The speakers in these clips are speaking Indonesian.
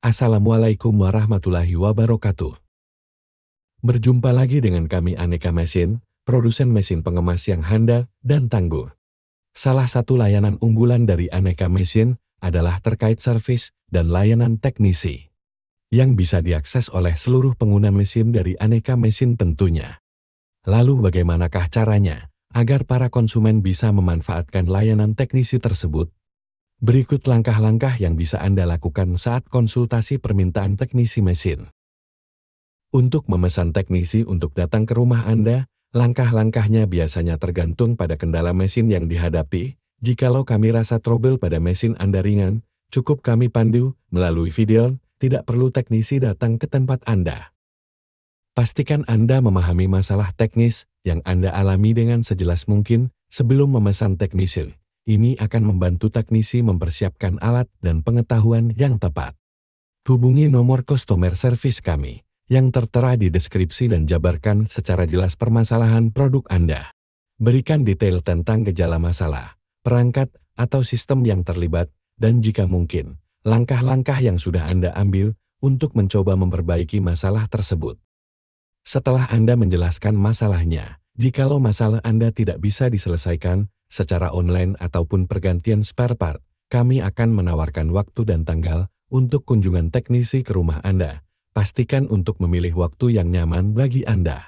Assalamualaikum warahmatullahi wabarakatuh. Berjumpa lagi dengan kami Aneka Mesin, produsen mesin pengemas yang handal dan tangguh. Salah satu layanan unggulan dari Aneka Mesin adalah terkait servis dan layanan teknisi yang bisa diakses oleh seluruh pengguna mesin dari aneka mesin tentunya. Lalu bagaimanakah caranya agar para konsumen bisa memanfaatkan layanan teknisi tersebut? Berikut langkah-langkah yang bisa Anda lakukan saat konsultasi permintaan teknisi mesin. Untuk memesan teknisi untuk datang ke rumah Anda, langkah-langkahnya biasanya tergantung pada kendala mesin yang dihadapi. Jikalau kami rasa trouble pada mesin Anda ringan, cukup kami pandu melalui video, tidak perlu teknisi datang ke tempat Anda. Pastikan Anda memahami masalah teknis yang Anda alami dengan sejelas mungkin sebelum memesan teknisi. Ini akan membantu teknisi mempersiapkan alat dan pengetahuan yang tepat. Hubungi nomor customer service kami yang tertera di deskripsi dan jabarkan secara jelas permasalahan produk Anda. Berikan detail tentang gejala masalah, perangkat, atau sistem yang terlibat, dan jika mungkin, langkah-langkah yang sudah Anda ambil untuk mencoba memperbaiki masalah tersebut. Setelah Anda menjelaskan masalahnya, jikalau masalah Anda tidak bisa diselesaikan, secara online ataupun pergantian spare part, kami akan menawarkan waktu dan tanggal untuk kunjungan teknisi ke rumah Anda. Pastikan untuk memilih waktu yang nyaman bagi Anda.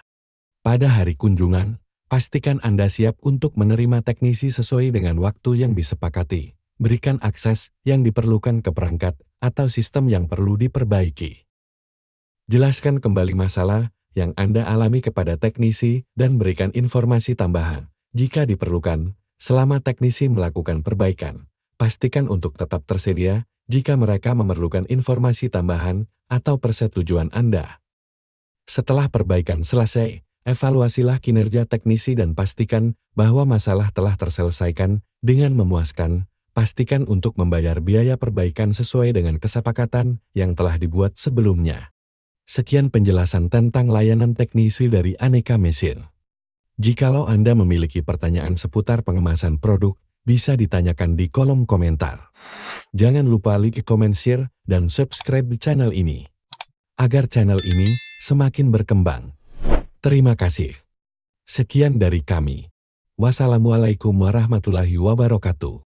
Pada hari kunjungan, pastikan Anda siap untuk menerima teknisi sesuai dengan waktu yang disepakati. Berikan akses yang diperlukan ke perangkat atau sistem yang perlu diperbaiki. Jelaskan kembali masalah yang Anda alami kepada teknisi dan berikan informasi tambahan jika diperlukan Selama teknisi melakukan perbaikan, pastikan untuk tetap tersedia jika mereka memerlukan informasi tambahan atau persetujuan Anda. Setelah perbaikan selesai, evaluasilah kinerja teknisi dan pastikan bahwa masalah telah terselesaikan dengan memuaskan. Pastikan untuk membayar biaya perbaikan sesuai dengan kesepakatan yang telah dibuat sebelumnya. Sekian penjelasan tentang layanan teknisi dari Aneka Mesin. Jikalau Anda memiliki pertanyaan seputar pengemasan produk, bisa ditanyakan di kolom komentar. Jangan lupa like, comment, share, dan subscribe channel ini. Agar channel ini semakin berkembang. Terima kasih. Sekian dari kami. Wassalamualaikum warahmatullahi wabarakatuh.